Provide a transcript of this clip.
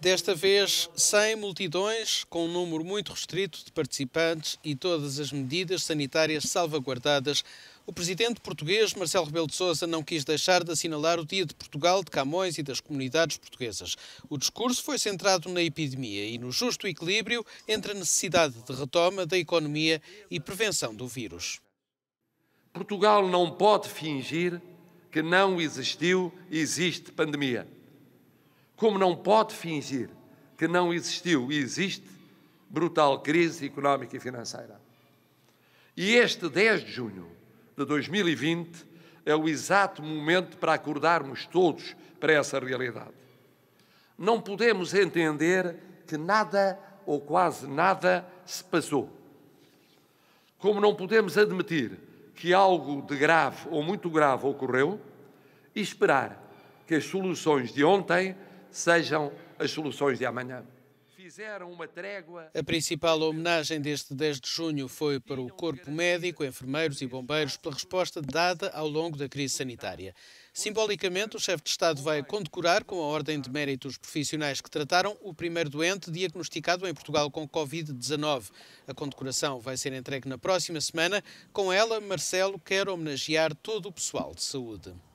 Desta vez, sem multidões, com um número muito restrito de participantes e todas as medidas sanitárias salvaguardadas, o presidente português Marcelo Rebelo de Sousa não quis deixar de assinalar o Dia de Portugal, de Camões e das comunidades portuguesas. O discurso foi centrado na epidemia e no justo equilíbrio entre a necessidade de retoma da economia e prevenção do vírus. Portugal não pode fingir que não existiu e existe pandemia como não pode fingir que não existiu e existe brutal crise económica e financeira. E este 10 de junho de 2020 é o exato momento para acordarmos todos para essa realidade. Não podemos entender que nada ou quase nada se passou. Como não podemos admitir que algo de grave ou muito grave ocorreu e esperar que as soluções de ontem sejam as soluções de amanhã. A principal homenagem deste 10 de junho foi para o corpo médico, enfermeiros e bombeiros pela resposta dada ao longo da crise sanitária. Simbolicamente, o chefe de Estado vai condecorar com a Ordem de Mérito os profissionais que trataram o primeiro doente diagnosticado em Portugal com Covid-19. A condecoração vai ser entregue na próxima semana. Com ela, Marcelo quer homenagear todo o pessoal de saúde.